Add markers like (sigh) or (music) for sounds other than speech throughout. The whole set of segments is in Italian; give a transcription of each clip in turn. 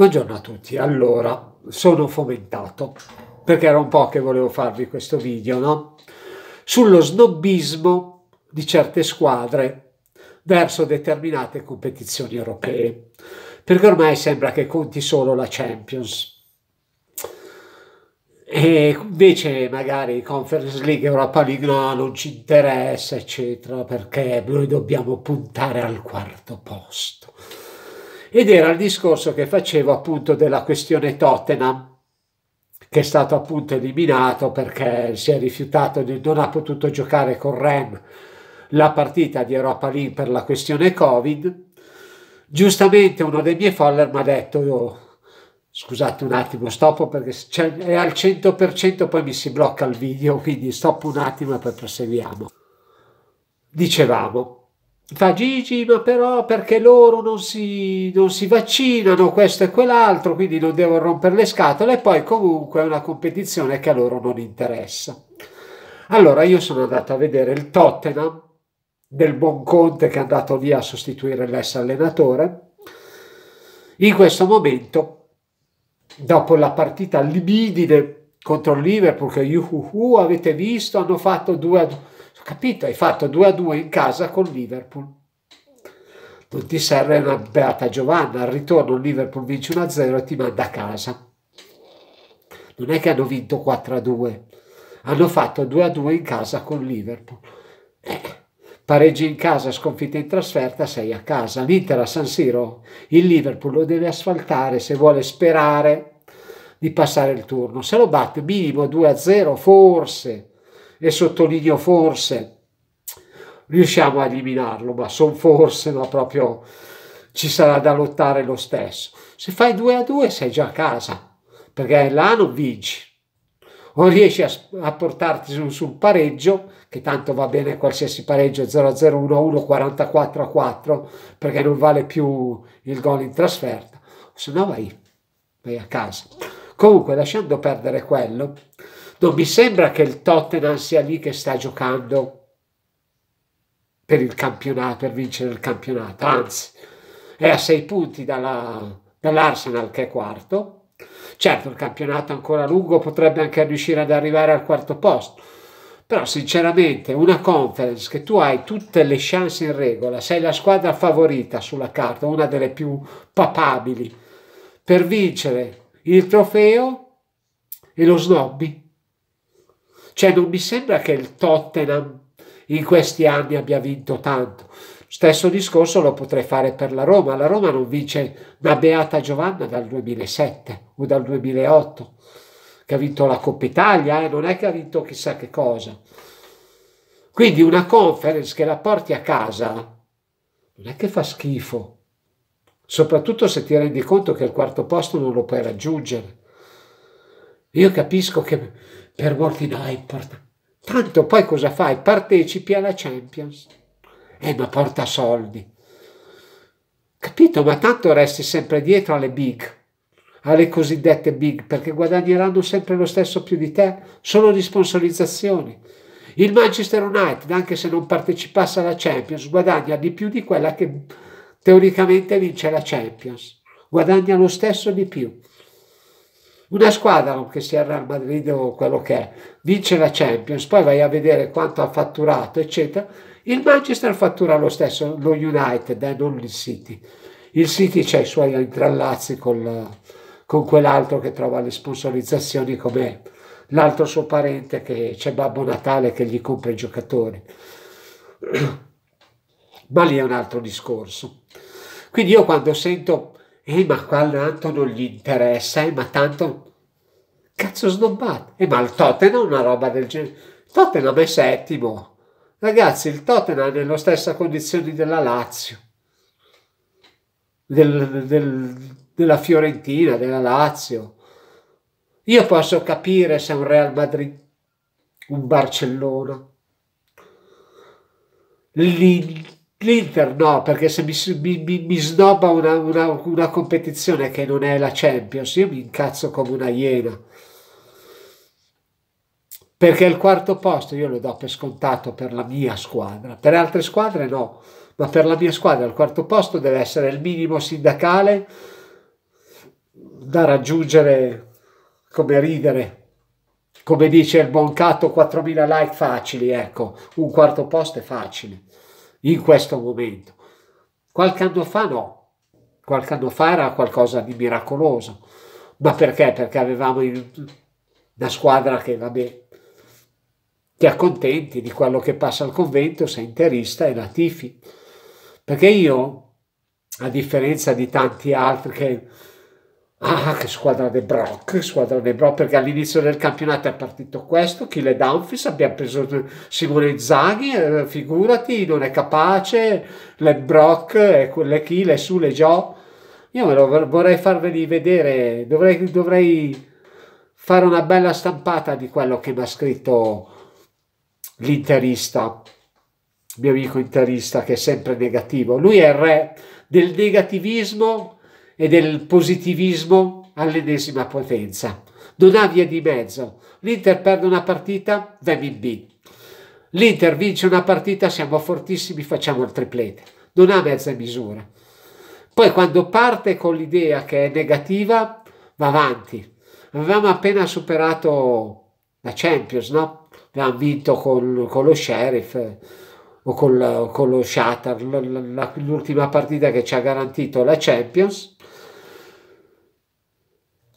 Buongiorno a tutti, allora sono fomentato perché era un po' che volevo farvi questo video, no? Sullo snobbismo di certe squadre verso determinate competizioni europee, perché ormai sembra che conti solo la Champions. E invece magari Conference League, Europa League no, non ci interessa, eccetera, perché noi dobbiamo puntare al quarto posto ed era il discorso che facevo appunto della questione Tottenham che è stato appunto eliminato perché si è rifiutato di non ha potuto giocare con Ren la partita di Europa League per la questione Covid giustamente uno dei miei follower mi ha detto oh, scusate un attimo stoppo perché cioè, è al 100% poi mi si blocca il video quindi stoppo un attimo e poi proseguiamo dicevamo fa Gigi, ma però perché loro non si, non si vaccinano, questo e quell'altro, quindi non devono rompere le scatole, e poi comunque è una competizione che a loro non interessa. Allora io sono andato a vedere il Tottenham del buon Conte che è andato via a sostituire l'ex allenatore. In questo momento, dopo la partita libidine contro il Liverpool, che yuhuhu, avete visto, hanno fatto due Capito? Hai fatto 2 a 2 in casa con Liverpool. Non ti serve una beata Giovanna. Al ritorno Liverpool vince 1 a 0 e ti manda a casa. Non è che hanno vinto 4 a 2. Hanno fatto 2 a 2 in casa con Liverpool. Eh pareggi in casa, sconfitta in trasferta, sei a casa. L'Inter a San Siro, il Liverpool lo deve asfaltare se vuole sperare di passare il turno. Se lo batte minimo 2-0, a forse e sottolineo forse, riusciamo a eliminarlo, ma sono forse, ma proprio ci sarà da lottare lo stesso. Se fai 2 a 2 sei già a casa, perché là non vinci. O riesci a, a portarti su, sul pareggio, che tanto va bene qualsiasi pareggio 0-0, a 1-1, a 44-4, a perché non vale più il gol in trasferta, se no vai, vai a casa. Comunque, lasciando perdere quello, non mi sembra che il Tottenham sia lì che sta giocando per il campionato, per vincere il campionato, ah. anzi è a sei punti dall'Arsenal che è quarto. Certo, il campionato è ancora lungo, potrebbe anche riuscire ad arrivare al quarto posto, però sinceramente una conference che tu hai tutte le chance in regola, sei la squadra favorita sulla carta, una delle più papabili, per vincere il trofeo e lo snobby. Cioè non mi sembra che il Tottenham in questi anni abbia vinto tanto. Stesso discorso lo potrei fare per la Roma. La Roma non vince una beata Giovanna dal 2007 o dal 2008, che ha vinto la Coppa Italia, eh? non è che ha vinto chissà che cosa. Quindi una conference che la porti a casa non è che fa schifo, soprattutto se ti rendi conto che il quarto posto non lo puoi raggiungere. Io capisco che per World Diaper. Tanto poi cosa fai? Partecipi alla Champions. Eh, ma porta soldi. Capito? Ma tanto resti sempre dietro alle big, alle cosiddette big, perché guadagneranno sempre lo stesso più di te, solo di sponsorizzazioni. Il Manchester United, anche se non partecipasse alla Champions, guadagna di più di quella che teoricamente vince la Champions. Guadagna lo stesso di più. Una squadra, che sia il Real Madrid o quello che è, vince la Champions, poi vai a vedere quanto ha fatturato, eccetera. Il Manchester fattura lo stesso, lo United, eh, non il City. Il City c'è i suoi intrallazzi col, con quell'altro che trova le sponsorizzazioni come l'altro suo parente che c'è Babbo Natale che gli compra i giocatori. (clears throat) Ma lì è un altro discorso. Quindi io quando sento Ehi, ma qua non gli interessa, eh, ma tanto... Cazzo snobbato. E eh, ma il Tottenham è una roba del genere. Il Tottenham è settimo. Ragazzi, il Tottenham è nella stessa condizione della Lazio. Del, del, della Fiorentina, della Lazio. Io posso capire se un Real Madrid, un Barcellona, l'Inter, L'Inter no, perché se mi, mi, mi snobba una, una, una, competizione che non è la Champions, io mi incazzo come una iena. Perché il quarto posto io lo do per scontato per la mia squadra, per altre squadre no, ma per la mia squadra il quarto posto deve essere il minimo sindacale da raggiungere come ridere, come dice il boncato, 4.000 like facili, ecco, un quarto posto è facile in questo momento. Qualche anno fa no, qualche anno fa era qualcosa di miracoloso, ma perché? Perché avevamo una squadra che va bene, ti accontenti di quello che passa al convento, sei interista e la tifi. Perché io, a differenza di tanti altri che Ah, che squadra dei Brock, che squadra dei Brock, perché all'inizio del campionato è partito questo, Kile Danfis, abbiamo preso Simone Zaghi, eh, figurati, non è capace, eh, le Brock, chi, le su, le Joe. Io me lo vorrei farveli vedere, dovrei, dovrei fare una bella stampata di quello che mi ha scritto l'interista, mio amico interista, che è sempre negativo. Lui è il re del negativismo e del positivismo all'ennesima potenza. Non ha via di mezzo. L'Inter perde una partita, va in B. L'Inter vince una partita, siamo fortissimi, facciamo il triplete. Non ha mezza misura. Poi quando parte con l'idea che è negativa, va avanti. Avevamo appena superato la Champions, no? Avevamo vinto con, con lo Sheriff eh, o con, con lo Shatter, l'ultima partita che ci ha garantito la Champions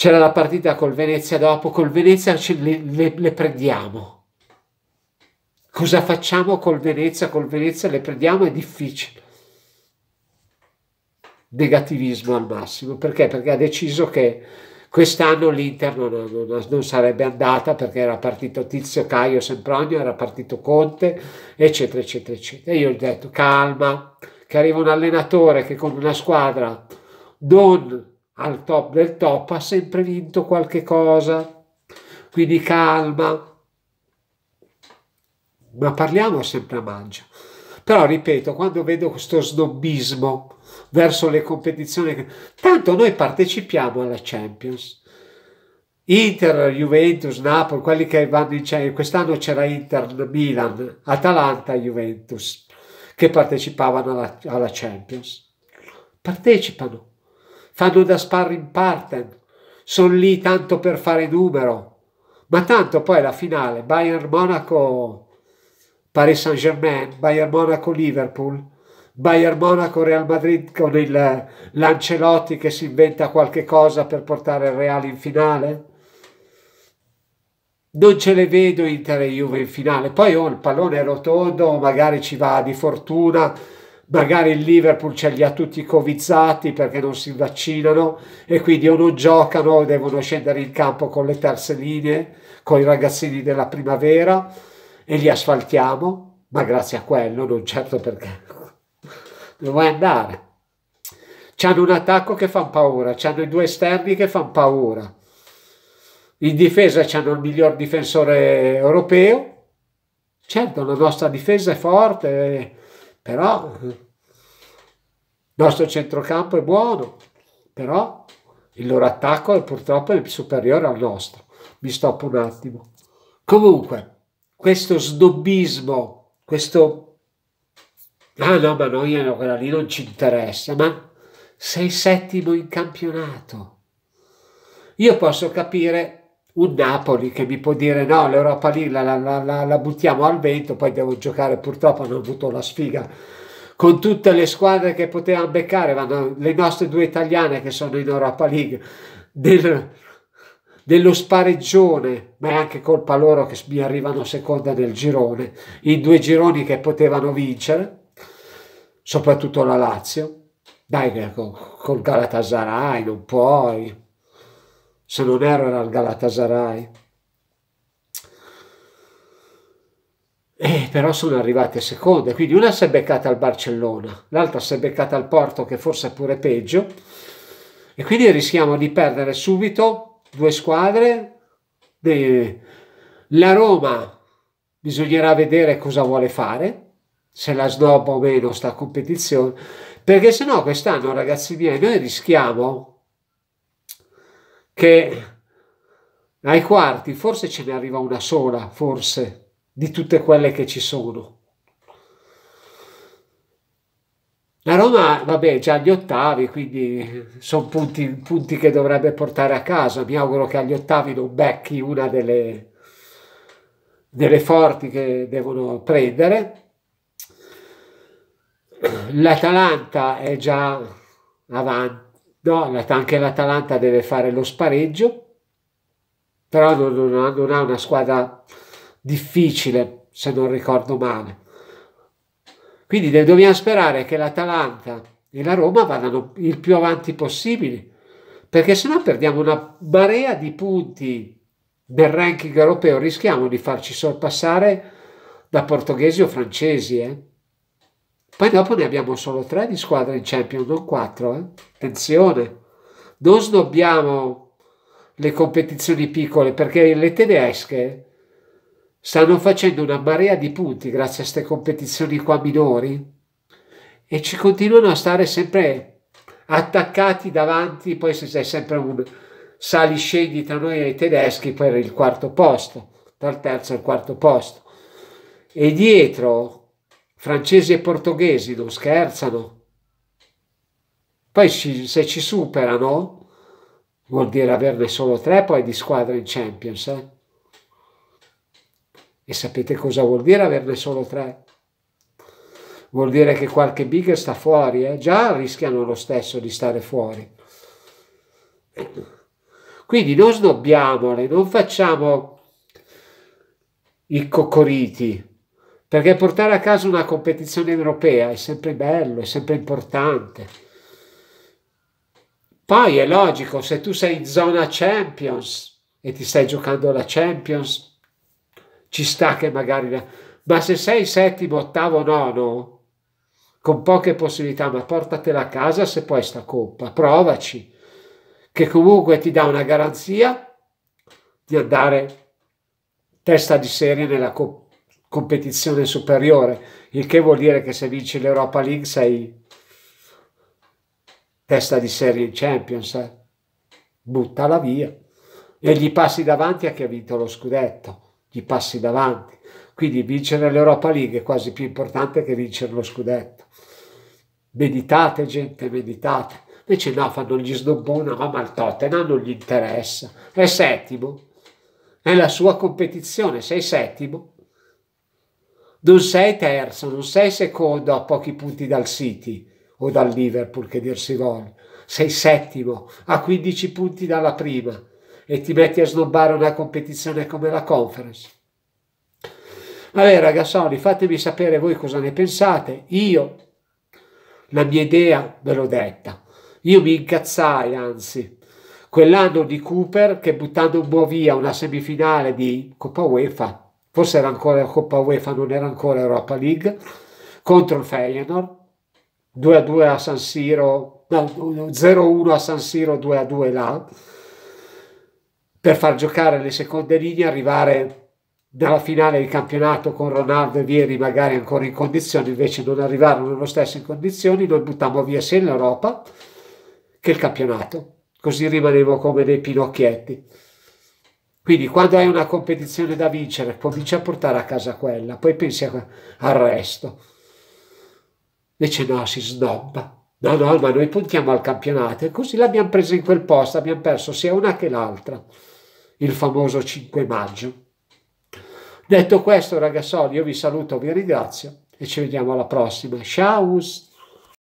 c'era la partita col Venezia dopo, col Venezia le, le, le prendiamo. Cosa facciamo col Venezia? Col Venezia le prendiamo è difficile. Negativismo al massimo. Perché? Perché ha deciso che quest'anno l'Inter non, non, non, sarebbe andata perché era partito Tizio Caio Sempronio, era partito Conte, eccetera, eccetera, eccetera. E io ho detto, calma, che arriva un allenatore che con una squadra non al top del top ha sempre vinto qualche cosa. Quindi calma. Ma parliamo sempre a mancia. Però ripeto, quando vedo questo snobismo verso le competizioni, tanto noi partecipiamo alla Champions. Inter, Juventus, Napoli, quelli che vanno in Champions, quest'anno c'era Inter, Milan, Atalanta, Juventus, che partecipavano alla, alla Champions. Partecipano fanno da sparring partner, sono lì tanto per fare numero, ma tanto poi la finale, Bayern Monaco, Paris Saint Germain, Bayern Monaco Liverpool, Bayern Monaco Real Madrid con il Lancelotti che si inventa qualche cosa per portare il Real in finale. Non ce le vedo Inter e Juve in finale, poi oh, il pallone rotondo, magari ci va di fortuna, magari il Liverpool ce li ha tutti covizzati perché non si vaccinano e quindi o non giocano o devono scendere in campo con le terze linee, con i ragazzini della primavera e li asfaltiamo, ma grazie a quello, non certo perché (laughs) non vuoi andare. C'hanno un attacco che fa paura, c'hanno i due esterni che fanno paura. In difesa c'hanno il miglior difensore europeo. Certo, la nostra difesa è forte, però mhm. il nostro centrocampo è buono, però il loro attacco è purtroppo è superiore al nostro. Mi stoppo un attimo. Comunque, questo snobbismo, questo... Ah no, ma noi quella lì non ci interessa, ma sei settimo in campionato. Io posso capire un Napoli che mi può dire no, l'Europa lì la, la, la, la, buttiamo al vento, poi devo giocare, purtroppo hanno avuto la sfiga con tutte le squadre che potevano beccare, vanno, le nostre due italiane che sono in Europa League, del, dello spareggione, ma è anche colpa loro che mi arrivano seconda nel girone, i due gironi che potevano vincere, soprattutto la Lazio, dai col Galatasaray non puoi, se non era al Galatasaray. Eh, però sono arrivate seconde, quindi una si è beccata al Barcellona, l'altra si è beccata al Porto che forse è pure peggio e quindi rischiamo di perdere subito due squadre. La Roma bisognerà vedere cosa vuole fare, se la snobba o meno sta competizione, perché se no quest'anno ragazzi miei noi rischiamo che ai quarti forse ce ne arriva una sola, forse, di tutte quelle che ci sono. La Roma, vabbè, già agli ottavi, quindi sono punti, punti, che dovrebbe portare a casa. Mi auguro che agli ottavi non becchi una delle, delle forti che devono prendere. L'Atalanta è già avanti No, anche l'Atalanta deve fare lo spareggio, però non, non, ha, non ha una squadra difficile, se non ricordo male. Quindi dobbiamo sperare che l'Atalanta e la Roma vadano il più avanti possibile, perché sennò perdiamo una marea di punti del ranking europeo, rischiamo di farci sorpassare da portoghesi o francesi. Eh? Poi dopo ne abbiamo solo tre di squadra in Champions, non quattro. Eh? Attenzione, non snobbiamo le competizioni piccole perché le tedesche stanno facendo una marea di punti grazie a queste competizioni qua minori e ci continuano a stare sempre attaccati davanti, poi se c'è sempre un sali tra noi e i tedeschi per il quarto posto, dal terzo al quarto posto. E dietro Francesi e portoghesi non scherzano. Poi se ci superano, vuol dire averne solo tre poi di squadra in Champions. Eh? E sapete cosa vuol dire averne solo tre? Vuol dire che qualche big sta fuori, eh? già rischiano lo stesso di stare fuori. Quindi non snobbiamole, non facciamo i coccoriti, perché portare a casa una competizione europea è sempre bello, è sempre importante. Poi è logico, se tu sei in zona Champions e ti stai giocando la Champions, ci sta che magari... Ma se sei settimo, ottavo, nono, con poche possibilità, ma portatela a casa se puoi sta coppa, provaci, che comunque ti dà una garanzia di andare testa di serie nella coppa competizione superiore, il che vuol dire che se vinci l'Europa League sei testa di serie in Champions, eh? buttala via e gli passi davanti a chi ha vinto lo scudetto, gli passi davanti. Quindi vincere l'Europa League è quasi più importante che vincere lo scudetto. Meditate gente, meditate. Invece no, fanno gli snobbona, ma al Tottenham non gli interessa. È settimo, è la sua competizione, sei settimo, non sei terzo, non sei secondo a pochi punti dal City o dal Liverpool che dir si vuole, sei settimo a 15 punti dalla prima e ti metti a snobbare una competizione come la Conference. Vabbè ragazzoni, fatemi sapere voi cosa ne pensate, io la mia idea ve l'ho detta, io mi incazzai anzi quell'anno di Cooper che buttando un po' via una semifinale di Coppa UEFA forse era ancora Coppa UEFA, non era ancora Europa League, contro il Feyenoord, 2-2 a, San Siro, no, 0-1 a San Siro, 2-2 là, per far giocare le seconde linee, arrivare dalla finale di campionato con Ronaldo e Vieri magari ancora in condizioni, invece non arrivarono lo stesso in condizioni, noi buttammo via sia l'Europa che il campionato, così rimanevo come dei pinocchietti. Quindi quando hai una competizione da vincere, cominci a portare a casa quella, poi pensi a, al resto. Invece no, si snobba. No, no, ma noi puntiamo al campionato e così l'abbiamo presa in quel posto, abbiamo perso sia una che l'altra, il famoso 5 maggio. Detto questo, ragazzi, io vi saluto, vi ringrazio e ci vediamo alla prossima. Ciao!